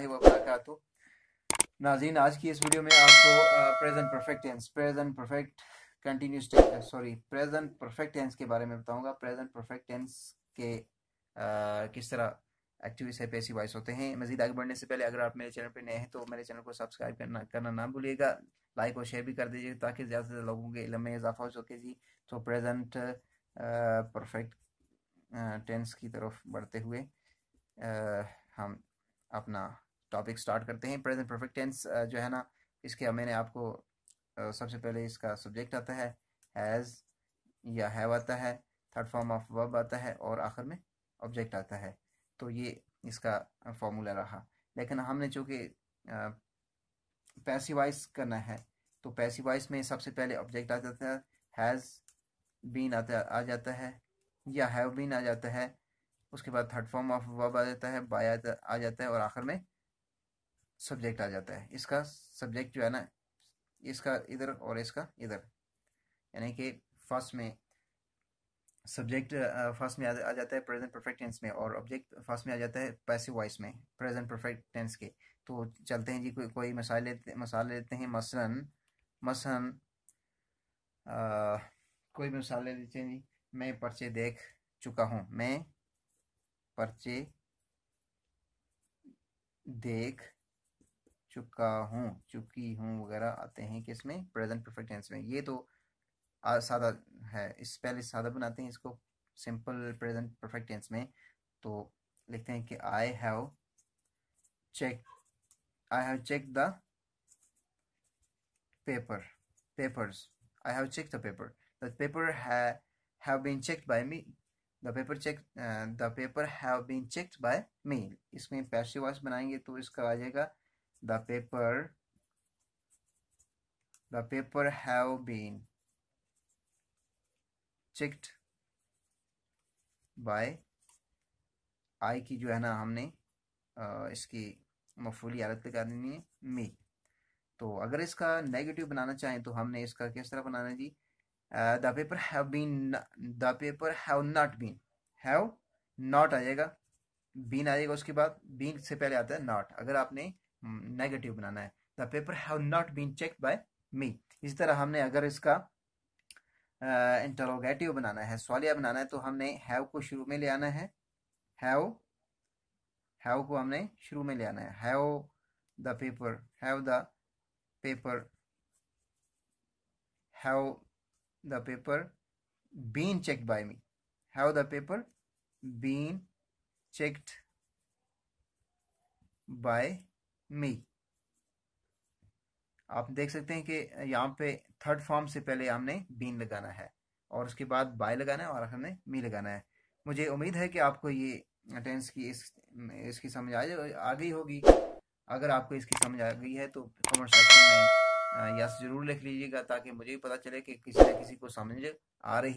वरहमतुल्लाहि व नाजीन आज की इस वीडियो में आपको present perfect tense present perfect continuous sorry present perfect tense के बारे में बताऊंगा प्रेजेंट परफेक्ट टेंस के आ, किस तरह एक्टिविस्ट है पैसिव वाइस होते हैं मजीद आगे बढ़ने से पहले अगर आप मेरे चैनल पर नए हैं तो मेरे चैनल को सब्सक्राइब करना करना ना भूलिएगा लाइक और शेयर भी कर दीजिए ताकि ज़्यादा से ज़्यादा लोगों के इलम में इजाफा हो सके जी तो प्रेजेंट परफेक्ट टेंस की तरफ बढ़ते हुए आ, हम अपना टॉपिक स्टार्ट करते हैं प्रेजेंट परफेक्ट टेंस जो है ना इसके मैंने आपको सबसे पहले इसका सब्जेक्ट आता है हैज़ या हैव आता है थर्ड फॉर्म ऑफ वर्ब आता है और आखिर में ऑब्जेक्ट आता है तो ये इसका फॉर्मूला रहा लेकिन हमने चूँकि पैसिवाइज करना है तो पैसिवाइज में सबसे पहले ऑब्जेक्ट आ जाता है हैज़ बीन आता आ जाता है या हैव बीन आ जाता है उसके बाद थर्ड फॉर्म ऑफ वर्ब आ जाता है बाय आ जाता है और आखिर में सब्जेक्ट आ जाता है इसका सब्जेक्ट जो है ना इसका इधर और इसका इधर यानी कि फर्स्ट में सब्जेक्ट फर्स्ट में आ जाता है प्रेजेंट परफेक्ट टेंस में और ऑब्जेक्ट फर्स्ट में आ जाता है पैसिव वॉइस में प्रेजेंट परफेक्ट टेंस के तो चलते हैं जी को, कोई कोई मसाले लेते लेते हैं मसलन मसलन कोई मसाले ले लेते हैं जी मैं पर्चे देख चुका हूँ मैं पर्चे देख चुका हूँ चुकी हूँ वगैरह आते हैं किस में प्रेजेंट परफेक्ट टेंस में ये तो सादा है इस पहले सादा बनाते हैं इसको सिंपल प्रेजेंट परफेक्ट टेंस में तो लिखते हैं कि I have check I have check the paper papers I have check the paper the paper have been checked by me the paper check the paper have been checked by me इसमें passive voice बनाएंगे तो इसका आ जाएगा the paper the paper have been checked by I की जो है ना हमने इसकी मफूली हालत पे देनी है मी तो अगर इसका नेगेटिव बनाना चाहें तो हमने इसका किस तरह बनाना है जी the paper have been the paper have not been have not आ जाएगा बीन आएगा उसके बाद बीन से पहले आता है नॉट अगर आपने नेगेटिव हम्म, बनाना है the paper have not been check by me इसी तरह हमने अगर इसका इंटरोगेटिव uh, बनाना है सवालिया बनाना है तो हमने हैव को शुरू में ले आना है हैव हैव को हमने शुरू में ले आना है have the paper have the paper have the paper been check by me have the paper been checked by me आप देख सकते हैं कि यहाँ पे थर्ड फॉर्म से पहले हमने बीन लगाना है और उसके बाद बाय लगाना है और आखिर में मी लगाना है मुझे उम्मीद है कि आपको ये टेंस की इस इसकी समझ आ गई होगी अगर आपको इसकी समझ आ गई है तो कमेंट सेक्शन में यस तो जरूर लिख लीजिएगा ताकि मुझे भी पता चले कि किसी न किसी को समझ आ रही